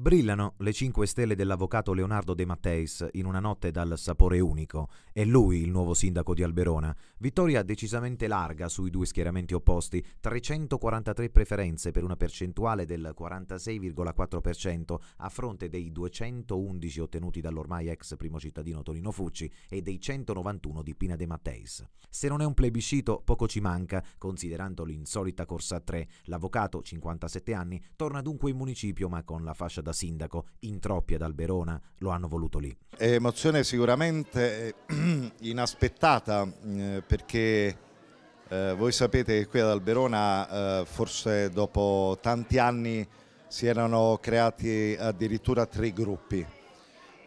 Brillano le 5 stelle dell'avvocato Leonardo De Matteis in una notte dal sapore unico. È lui il nuovo sindaco di Alberona. Vittoria decisamente larga sui due schieramenti opposti, 343 preferenze per una percentuale del 46,4% a fronte dei 211 ottenuti dall'ormai ex primo cittadino Tonino Fucci e dei 191 di Pina De Matteis. Se non è un plebiscito, poco ci manca, considerando l'insolita corsa a tre. L'avvocato, 57 anni, torna dunque in municipio ma con la fascia da da sindaco, in troppi ad Alberona lo hanno voluto lì. È emozione sicuramente eh, inaspettata eh, perché eh, voi sapete che qui ad Alberona forse dopo tanti anni si erano creati addirittura tre gruppi,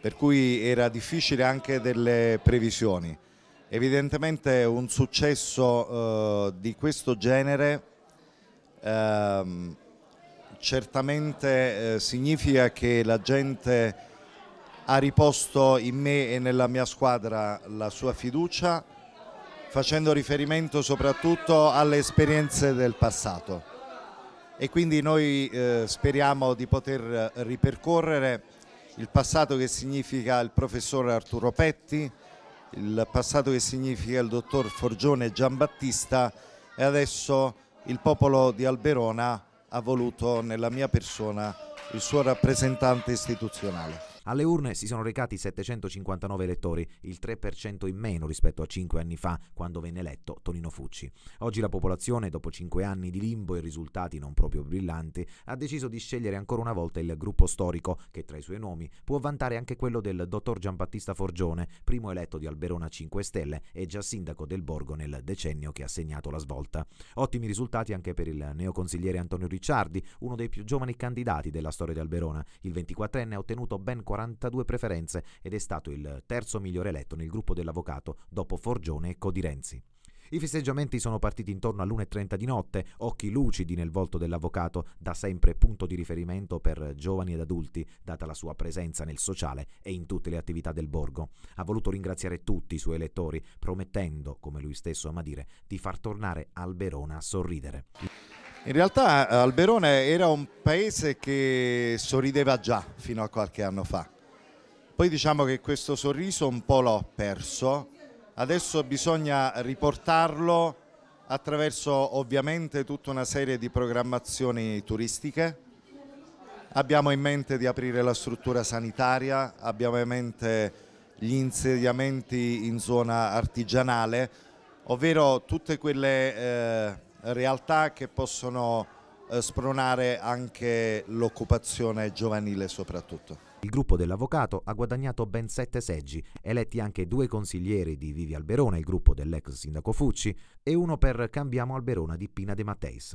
per cui era difficile anche delle previsioni. Evidentemente un successo di questo genere ehm, certamente eh, significa che la gente ha riposto in me e nella mia squadra la sua fiducia facendo riferimento soprattutto alle esperienze del passato e quindi noi eh, speriamo di poter ripercorrere il passato che significa il professore Arturo Petti, il passato che significa il dottor Forgione Giambattista e adesso il popolo di Alberona ha voluto nella mia persona il suo rappresentante istituzionale. Alle urne si sono recati 759 elettori, il 3% in meno rispetto a 5 anni fa, quando venne eletto Tonino Fucci. Oggi la popolazione, dopo 5 anni di limbo e risultati non proprio brillanti, ha deciso di scegliere ancora una volta il gruppo storico, che tra i suoi nomi può vantare anche quello del dottor Giambattista Forgione, primo eletto di Alberona 5 Stelle e già sindaco del Borgo nel decennio che ha segnato la svolta. Ottimi risultati anche per il neoconsigliere Antonio Ricciardi, uno dei più giovani candidati della storia di Alberona. Il 24enne ha ottenuto ben 40 42 preferenze ed è stato il terzo migliore eletto nel gruppo dell'avvocato dopo Forgione e Codirenzi. I festeggiamenti sono partiti intorno all'1.30 di notte, occhi lucidi nel volto dell'avvocato, da sempre punto di riferimento per giovani ed adulti, data la sua presenza nel sociale e in tutte le attività del borgo. Ha voluto ringraziare tutti i suoi elettori, promettendo, come lui stesso ama dire, di far tornare Alberona a sorridere. In realtà eh, Alberone era un paese che sorrideva già fino a qualche anno fa. Poi diciamo che questo sorriso un po' l'ho perso, adesso bisogna riportarlo attraverso ovviamente tutta una serie di programmazioni turistiche. Abbiamo in mente di aprire la struttura sanitaria, abbiamo in mente gli insediamenti in zona artigianale, ovvero tutte quelle... Eh, realtà che possono eh, spronare anche l'occupazione giovanile soprattutto. Il gruppo dell'avvocato ha guadagnato ben sette seggi, eletti anche due consiglieri di Vivi Alberona, il gruppo dell'ex sindaco Fucci, e uno per Cambiamo Alberona di Pina De Matteis.